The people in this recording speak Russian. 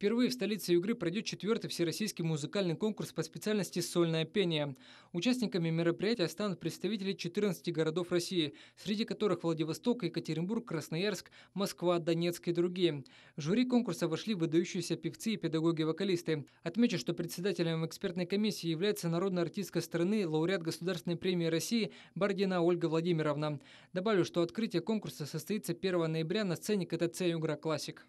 Впервые в столице Югры пройдет четвертый всероссийский музыкальный конкурс по специальности «Сольное пение». Участниками мероприятия станут представители 14 городов России, среди которых Владивосток, Екатеринбург, Красноярск, Москва, Донецк и другие. В жюри конкурса вошли выдающиеся певцы и педагоги-вокалисты. Отмечу, что председателем экспертной комиссии является народная артистка страны, лауреат Государственной премии России Бардина Ольга Владимировна. Добавлю, что открытие конкурса состоится 1 ноября на сцене КТЦ «Югра Классик».